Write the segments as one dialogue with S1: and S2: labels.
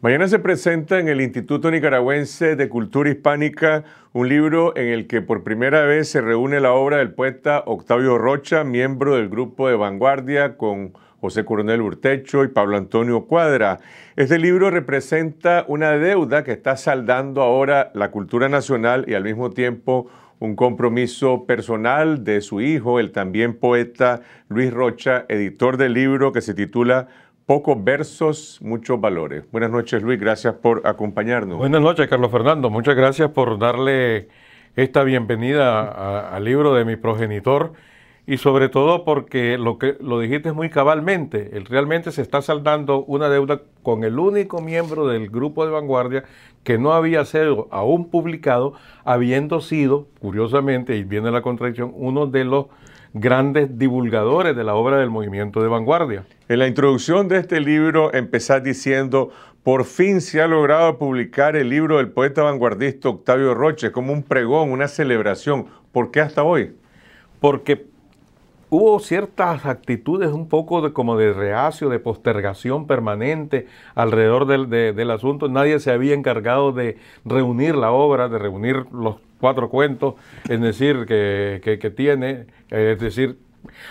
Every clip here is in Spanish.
S1: Mañana se presenta en el Instituto Nicaragüense de Cultura Hispánica un libro en el que por primera vez se reúne la obra del poeta Octavio Rocha, miembro del grupo de vanguardia con José Coronel Urtecho y Pablo Antonio Cuadra. Este libro representa una deuda que está saldando ahora la cultura nacional y al mismo tiempo un compromiso personal de su hijo, el también poeta Luis Rocha, editor del libro que se titula pocos versos, muchos valores. Buenas noches, Luis, gracias por acompañarnos. Buenas
S2: noches, Carlos Fernando. Muchas gracias por darle esta bienvenida al libro de mi progenitor y sobre todo porque lo que lo dijiste muy cabalmente, él realmente se está saldando una deuda con el único miembro del grupo de vanguardia que no había sido aún publicado, habiendo sido, curiosamente, y viene la contradicción, uno de los grandes
S1: divulgadores de la obra del movimiento de vanguardia. En la introducción de este libro empezás diciendo, por fin se ha logrado publicar el libro del poeta vanguardista Octavio Roche, como un pregón, una celebración. ¿Por qué hasta hoy? Porque hubo
S2: ciertas actitudes un poco de, como de reacio, de postergación permanente alrededor del, asunto. Nadie se había encargado de reunir la obra, de reunir los cuatro cuentos, es decir, que tiene eh, es decir,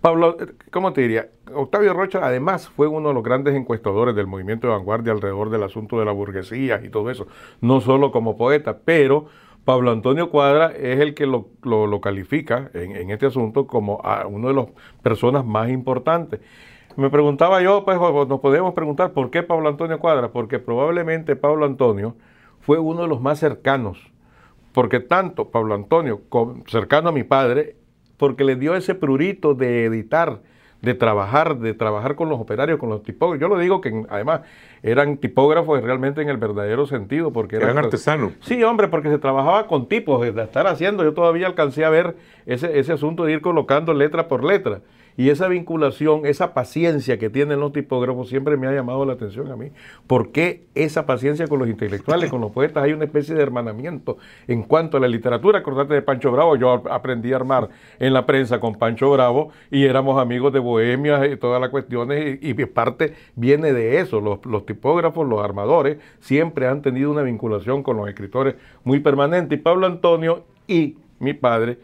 S2: Pablo, ¿cómo te diría? Octavio Rocha además fue uno de los grandes encuestadores del movimiento de vanguardia alrededor del asunto de la burguesía y todo eso, no solo como poeta, pero Pablo Antonio Cuadra es el que lo, califica en, este asunto como a uno de las personas más importantes. Me preguntaba yo, pues nos podemos preguntar por qué Pablo Antonio Cuadra, porque probablemente Pablo Antonio fue uno de los más cercanos, porque tanto Pablo Antonio, cercano a mi padre, porque le dio ese prurito de editar, de trabajar, de trabajar con los operarios, con los tipógrafos. Yo lo digo que además eran tipógrafos realmente en el verdadero sentido, porque eran, artesanos. Sí, hombre, porque se trabajaba con tipos, de estar haciendo. Yo todavía alcancé a ver ese, ese asunto de ir colocando letra por letra. Y esa vinculación, esa paciencia que tienen los tipógrafos siempre me ha llamado la atención a mí. Porque esa paciencia con los intelectuales, con los poetas? Hay una especie de hermanamiento en cuanto a la literatura. Acordate de Pancho Bravo, yo aprendí a armar en la prensa con Pancho Bravo y éramos amigos de Bohemia y todas las cuestiones y, parte viene de eso. Los, los tipógrafos, los armadores siempre han tenido una vinculación con los escritores muy permanente. Y Pablo Antonio y mi padre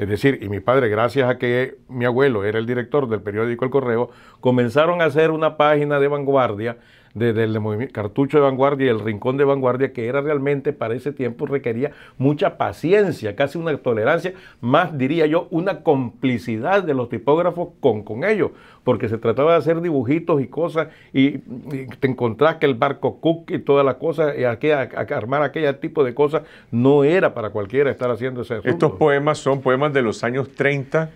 S2: es decir, y mi padre, gracias a que mi abuelo era el director del periódico El Correo, comenzaron a hacer una página de vanguardia desde cartucho de vanguardia y el rincón de vanguardia, que era realmente para ese tiempo requería mucha paciencia, casi una tolerancia, más diría yo, una complicidad de los tipógrafos con, con ellos, porque se trataba de hacer dibujitos y cosas, y, te encontrás que el barco Cook y todas las cosas, y aquella, armar aquella tipo de cosas, no era para cualquiera estar haciendo ese asunto.
S1: Estos poemas son poemas de los años 30,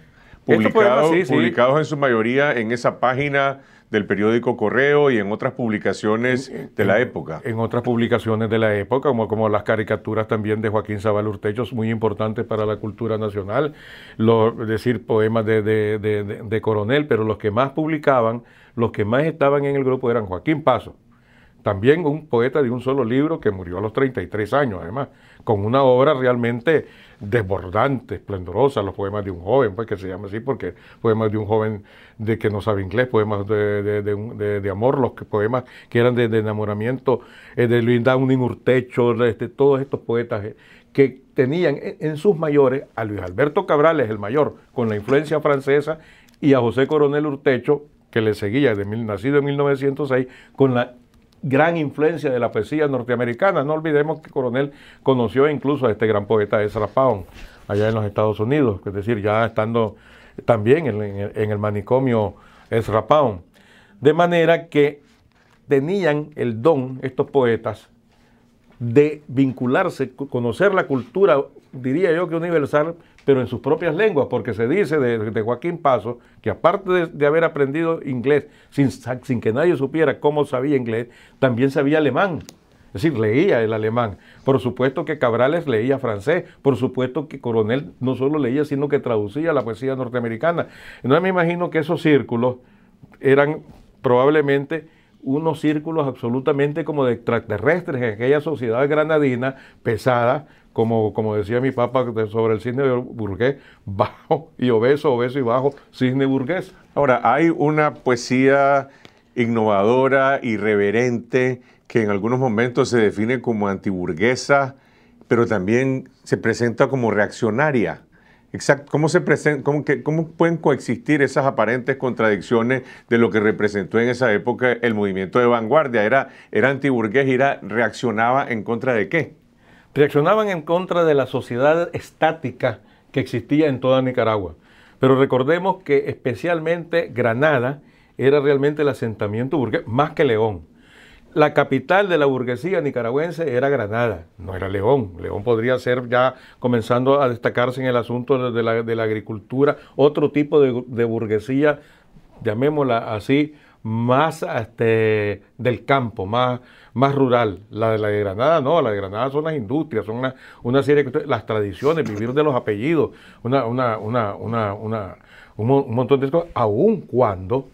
S2: publicados, publicados
S1: en su mayoría en esa página del periódico Correo y en otras publicaciones de la época.
S2: En, otras publicaciones de la época, como, como las caricaturas también de Joaquín Sabal Urtechos, muy importantes para la cultura nacional, lo, decir, poemas de Coronel, pero los que más publicaban, los que más estaban en el grupo eran Joaquín Paso, también un poeta de un solo libro que murió a los 33 años, además, con una obra realmente desbordante, esplendorosa, los poemas de un joven, pues que se llama así porque poemas de un joven de que no sabe inglés, poemas de, amor, los poemas que eran de, enamoramiento, eh, de Luis Downing Urtecho, de este, todos estos poetas eh, que tenían en, sus mayores a Luis Alberto Cabrales, el mayor, con la influencia francesa, y a José Coronel Urtecho, que le seguía, de mil, nacido en 1906, con la gran influencia de la poesía norteamericana. No olvidemos que Coronel conoció incluso a este gran poeta Ezra Pound allá en los Estados Unidos, es decir, ya estando también en, el, manicomio Ezra Pound. De manera que tenían el don estos poetas de vincularse, conocer la cultura, diría yo que universal, pero en sus propias lenguas, porque se dice de, Joaquín Paso que aparte de, haber aprendido inglés sin, sin, que nadie supiera cómo sabía inglés, también sabía alemán. Es decir, leía el alemán. Por supuesto que Cabrales leía francés. Por supuesto que Coronel no solo leía, sino que traducía la poesía norteamericana. No me imagino que esos círculos eran probablemente unos círculos absolutamente como de extraterrestres en aquella sociedad granadina pesada, como, como decía mi papá sobre el cisne burgués, bajo y obeso, obeso y bajo, cisne burgués.
S1: Ahora, hay una poesía innovadora, irreverente, que en algunos momentos se define como antiburguesa, pero también se presenta como reaccionaria. Exacto. ¿Cómo, se pueden coexistir esas aparentes contradicciones de lo que representó en esa época el movimiento de vanguardia? ¿Era, era antiburgués y reaccionaba en contra de qué? Reaccionaban en contra de la
S2: sociedad estática que existía en toda Nicaragua. Pero recordemos que especialmente Granada era realmente el asentamiento burgués, más que León la capital de la burguesía nicaragüense era Granada, no era León. León podría ser ya comenzando a destacarse en el asunto de la, agricultura, otro tipo de, burguesía, llamémosla así, más este, del campo, más, más rural. La de la Granada no, la de Granada son las industrias, son una, serie de las tradiciones, vivir de los apellidos, un, un montón de cosas, aun cuando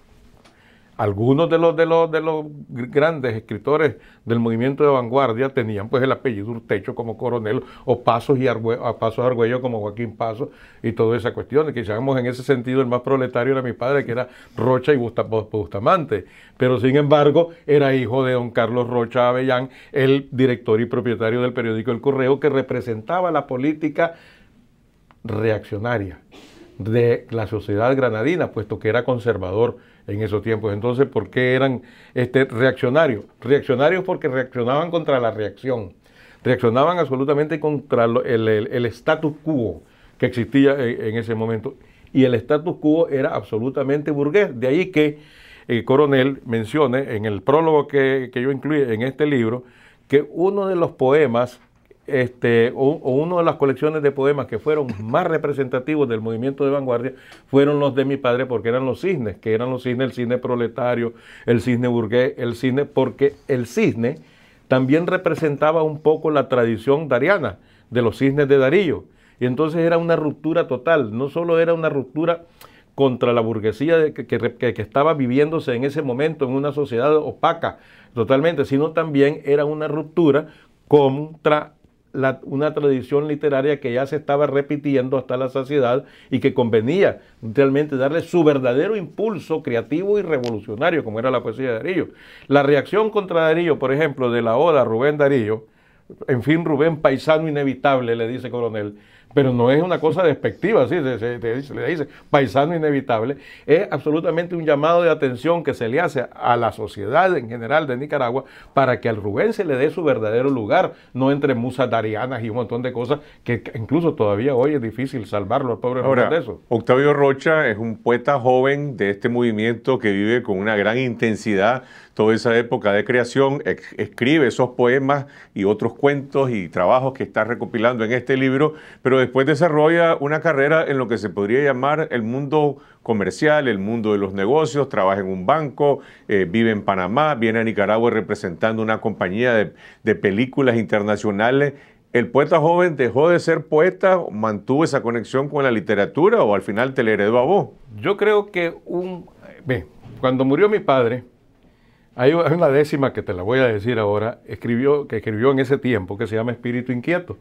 S2: algunos de los, de los, de los grandes escritores del movimiento de vanguardia tenían pues el apellido Urtecho como coronel o Pasos y Argüello como Joaquín Paso y toda esa cuestión. Quizás en ese sentido el más proletario era mi padre, que era Rocha y Bustamante, pero sin embargo era hijo de don Carlos Rocha Avellán, el director y propietario del periódico El Correo, que representaba la política reaccionaria de la sociedad granadina, puesto que era conservador en esos tiempos. Entonces, ¿por qué eran este, reaccionarios? Reaccionarios porque reaccionaban contra la reacción, reaccionaban absolutamente contra el, status quo que existía eh, en ese momento. Y el status quo era absolutamente burgués. De ahí que el coronel mencione en el prólogo que, que yo incluí en este libro que uno de los poemas este, o, uno una de las colecciones de poemas que fueron más representativos del movimiento de vanguardia fueron los de mi padre, porque eran los cisnes, que eran los cisnes, el cisne proletario, el cisne burgués, el cisne, porque el cisne también representaba un poco la tradición dariana de los cisnes de Darío. Y entonces era una ruptura total, no solo era una ruptura contra la burguesía que, que estaba viviéndose en ese momento en una sociedad opaca totalmente, sino también era una ruptura contra una tradición literaria que ya se estaba repitiendo hasta la saciedad y que convenía realmente darle su verdadero impulso creativo y revolucionario, como era la poesía de Darío. La reacción contra Darío, por ejemplo, de la hora Rubén Darío, en fin, Rubén paisano inevitable, le dice Coronel, pero no es una cosa despectiva, ¿sí? se, le dice paisano inevitable, es absolutamente un llamado de atención que se le hace a la sociedad en general de Nicaragua para que al Rubén se le dé su verdadero lugar, no entre musas darianas y un montón de cosas que incluso todavía hoy es difícil salvarlo al
S1: pobre Rubén de eso. Octavio Rocha es un poeta joven de este movimiento que vive con una gran intensidad toda esa época de creación, escribe esos poemas y otros cuentos y trabajos que está recopilando en este libro, pero después desarrolla una carrera en lo que se podría llamar el mundo comercial, el mundo de los negocios, trabaja en un banco, eh, vive en Panamá, viene a Nicaragua representando una compañía de, películas internacionales. ¿El poeta joven dejó de ser poeta, mantuvo esa conexión con la literatura o al final te la heredó a vos? Yo creo que un... cuando murió mi padre, hay una décima que te la voy a
S2: decir ahora, escribió, que escribió en ese tiempo, que se llama Espíritu Inquieto.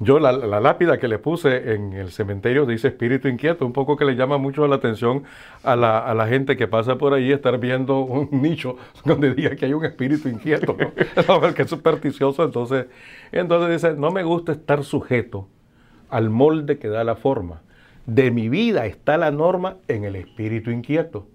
S2: Yo la, lápida que le puse en el cementerio dice espíritu inquieto, un poco que le llama mucho la atención a la, gente que pasa por ahí estar viendo un nicho donde diga que hay un espíritu inquieto, ¿no? que es supersticioso. Entonces, entonces dice, no me gusta estar sujeto al molde que da la forma. De mi vida está la norma en el espíritu inquieto.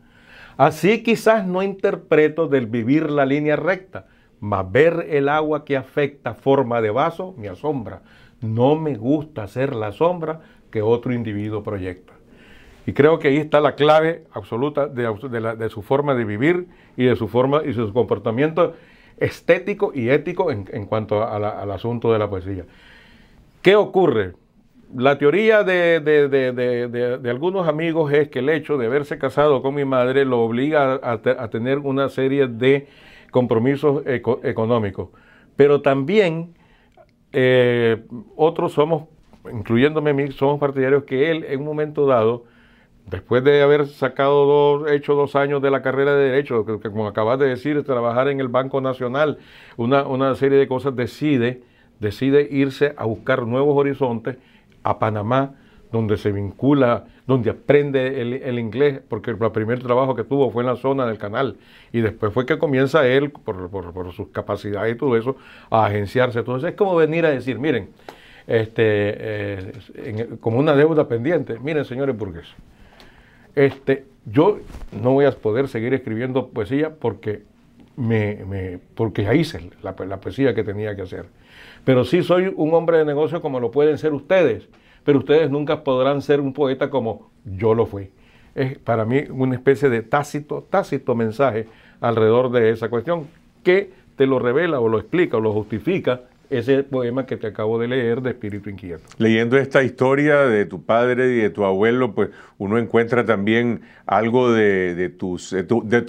S2: Así quizás no interpreto del vivir la línea recta, mas ver el agua que afecta forma de vaso me asombra. No me gusta ser la sombra que otro individuo proyecta. Y creo que ahí está la clave absoluta de, su forma de vivir y de su forma y su comportamiento estético y ético en, cuanto al asunto de la poesía. ¿Qué ocurre? la teoría de, algunos amigos es que el hecho de haberse casado con mi madre lo obliga a, tener una serie de compromisos económicos. Pero también eh, otros somos, incluyéndome a mí, somos partidarios que él en un momento dado, después de haber sacado dos, hecho dos años de la carrera de Derecho, como acabas de decir, trabajar en el Banco Nacional, una, una serie de cosas, decide, decide irse a buscar nuevos horizontes a Panamá, donde se vincula, donde aprende el, inglés, porque el primer trabajo que tuvo fue en la zona del canal. Y después fue que comienza él, por, sus capacidades y todo eso, a agenciarse. Entonces es como venir a decir, miren, este, eh, como una deuda pendiente, miren señores burgueses, este, yo no voy a poder seguir escribiendo poesía porque, me, me porque ya hice la poesía que tenía que hacer. Pero sí soy un hombre de negocio como lo pueden ser ustedes, pero ustedes nunca podrán ser un poeta como yo lo fui. Es para mí una especie de tácito, tácito mensaje alrededor de esa cuestión que te lo revela o lo explica o lo justifica ese poema que te acabo de leer de Espíritu Inquieto.
S1: Leyendo esta historia de tu padre y de tu abuelo, pues uno encuentra también algo de, tu,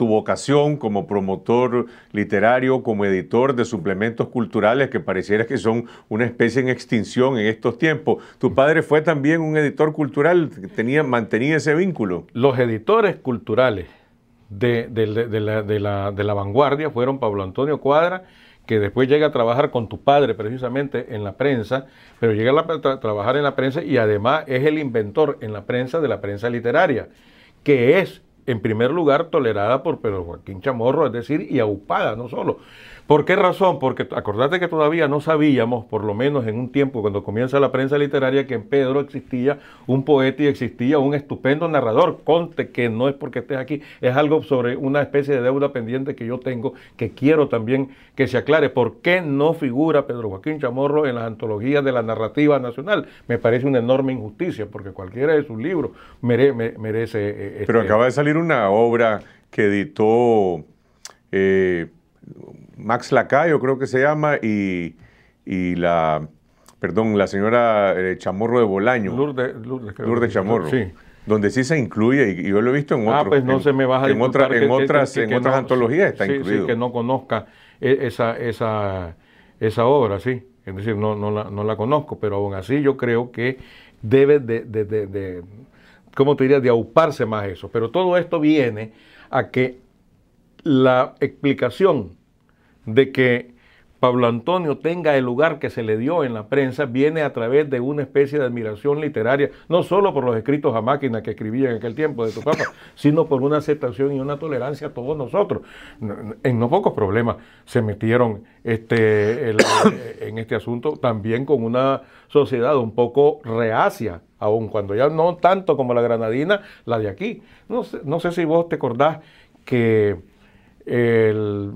S1: vocación como promotor literario, como editor de suplementos culturales que pareciera que son una especie en extinción en estos tiempos. Tu padre fue también un editor cultural, tenía, mantenía ese vínculo. Los editores culturales de la vanguardia fueron Pablo Antonio Cuadra
S2: que después llega a trabajar con tu padre precisamente en la prensa, pero llega a trabajar en la prensa y además es el inventor en la prensa de la prensa literaria, que es en primer lugar tolerada por Pedro Joaquín Chamorro, es decir, y aupada no solo, ¿Por qué razón? Porque acordate que todavía no sabíamos, por lo menos en un tiempo cuando comienza la prensa literaria, que en Pedro existía un poeta y existía un estupendo narrador. Conte que no es porque estés aquí, es algo sobre una especie de deuda pendiente que yo tengo que quiero también que se aclare. ¿Por qué no figura Pedro Joaquín Chamorro en las antologías de la narrativa nacional? Me parece una enorme injusticia porque cualquiera de sus libros merece... Eh, este Pero acaba de
S1: salir una obra que editó... Eh Max Lacayo, creo que se llama, y, y la, perdón, la señora eh, Chamorro de Bolaño. Lourdes,
S2: Lourdes, Chamorro. Sí.
S1: Donde sí se incluye, y, yo lo he visto en ah, otros. Ah, pues no se me baja en, en otras, en otras antologías está incluido. Sí, que
S2: no conozca eh, esa, obra, sí. Es decir, no, no, la, conozco, pero aún así yo creo que debe de, de, de, de ¿cómo te dirías de auparse más eso. Pero todo esto viene a que la explicación de que Pablo Antonio tenga el lugar que se le dio en la prensa viene a través de una especie de admiración literaria, no solo por los escritos a máquina que escribía en aquel tiempo de tu papá, sino por una aceptación y una tolerancia a todos nosotros. En no pocos problemas se metieron este, en este asunto, también con una sociedad un poco reacia, aun cuando ya no tanto como la granadina, la de aquí. No no sé si vos te acordás que el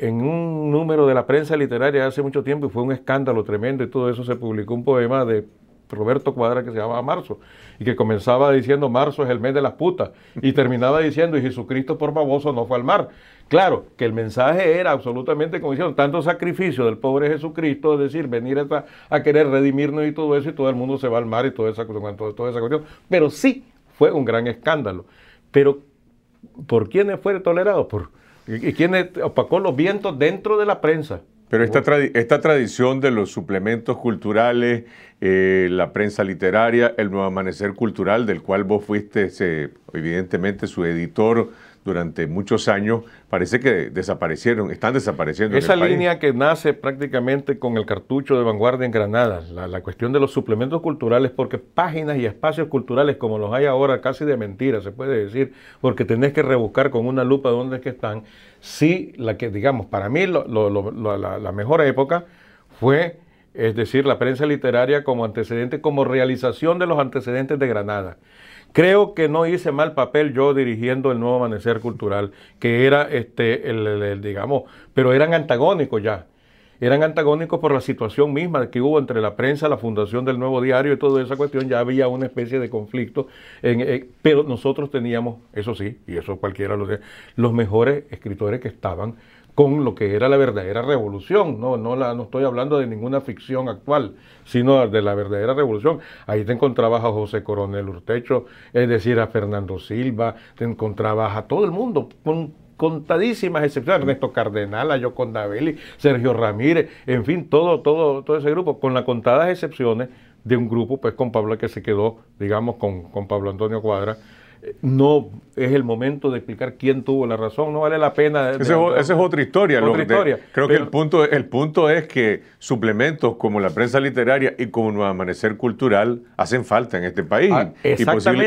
S2: en un número de la prensa literaria hace mucho tiempo y fue un escándalo tremendo y todo eso, se publicó un poema de Roberto Cuadra que se llamaba Marzo y que comenzaba diciendo Marzo es el mes de las putas y terminaba diciendo y Jesucristo por baboso no fue al mar. Claro, que el mensaje era absolutamente como hicieron tanto sacrificio del pobre Jesucristo, es decir, venir a, querer redimirnos y todo eso y todo el mundo se va al mar y toda esa, todo, toda esa cuestión. Pero sí fue un gran escándalo. Pero ¿por quiénes fue tolerado? Por ¿Y quién opacó los vientos dentro de la
S1: prensa? Pero esta, esta tradición de los suplementos culturales eh, la prensa literaria, el Nuevo Amanecer Cultural, del cual vos fuiste evidentemente su editor durante muchos años, parece que desaparecieron, están desapareciendo. Esa línea
S2: que nace prácticamente con el cartucho de vanguardia en Granada, la, cuestión de los suplementos culturales, porque páginas y espacios culturales como los hay ahora, casi de mentira, se puede decir, porque tenés que rebuscar con una lupa dónde es que están, sí, la que, digamos, para mí la mejor época fue es decir, la prensa literaria como antecedente, como realización de los antecedentes de Granada. Creo que no hice mal papel yo dirigiendo el nuevo amanecer cultural, que era, este, el, digamos, pero eran antagónicos ya. Eran antagónicos por la situación misma que hubo entre la prensa, la fundación del nuevo diario y toda esa cuestión. Ya había una especie de conflicto, eh, pero nosotros teníamos, eso sí, y eso cualquiera lo sea, los mejores escritores que estaban con lo que era la verdadera revolución, no, no, la, no estoy hablando de ninguna ficción actual, sino de la verdadera revolución. Ahí te encontrabas a José Coronel Urtecho, es decir, a Fernando Silva, te encontrabas a todo el mundo, con contadísimas excepciones, Ernesto Cardenal, a Yoconda Belli, Sergio Ramírez, en fin, todo, todo, todo ese grupo, con las contadas excepciones de un grupo, pues con Pablo que se quedó, digamos, con, con Pablo Antonio Cuadra, no es el momento de explicar quién tuvo la razón, no vale la pena. esa es otra
S1: historia. creo que el punto, el punto es que suplementos como la prensa literaria y como Amanecer Cultural hacen falta en este país. Ah, y,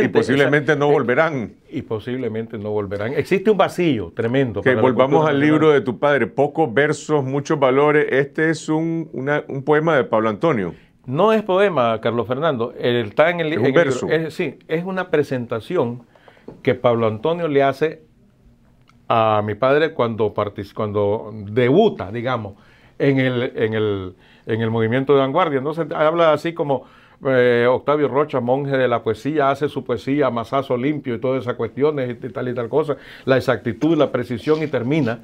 S1: posiblemente no eh, volverán. Y posiblemente
S2: no volverán. Existe un vacío
S1: tremendo. Que volvamos al libro de tu padre, pocos versos, muchos valores. Este es un, un poema de Pablo Antonio. No es poema, Carlos
S2: Fernando. El, está en el, es verso. es, sí, es una presentación que Pablo Antonio le hace a mi padre cuando, cuando debuta, digamos, en el, en, el, en el movimiento de vanguardia. Entonces habla así como eh, Octavio Rocha, monje de la poesía, hace su poesía, masazo limpio y todas esas cuestiones y tal y tal cosa, la exactitud, la precisión y termina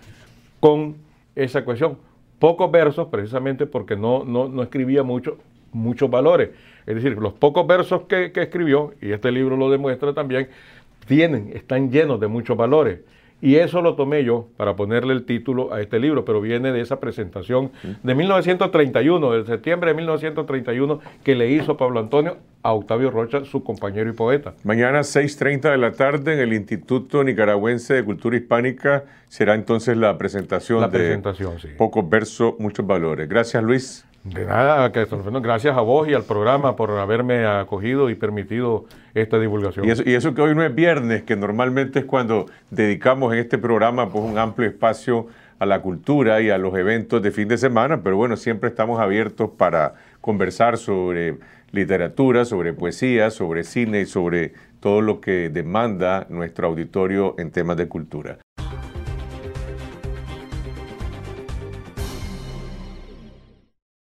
S2: con esa cuestión. Pocos versos, precisamente porque no, no, no escribía mucho, muchos valores. Es decir, los pocos versos que, escribió, y este libro lo demuestra también, tienen, están llenos de muchos valores. Y eso lo tomé yo para ponerle el título a este libro, pero viene de esa presentación de 1931, del septiembre de 1931, que le hizo Pablo
S1: Antonio a Octavio Rocha, su compañero y poeta. Mañana 6.30 de la tarde en el Instituto Nicaragüense de Cultura Hispánica será entonces la presentación de Pocos Versos, Muchos Valores. Gracias Luis. De nada, gracias a vos y al programa por haberme acogido y permitido esta divulgación. Y eso, que hoy no es viernes, que normalmente es cuando dedicamos en este programa pues, un amplio espacio a la cultura y a los eventos de fin de semana, pero bueno, siempre estamos abiertos para conversar sobre literatura, sobre poesía, sobre cine y sobre todo lo que demanda nuestro auditorio en temas de cultura.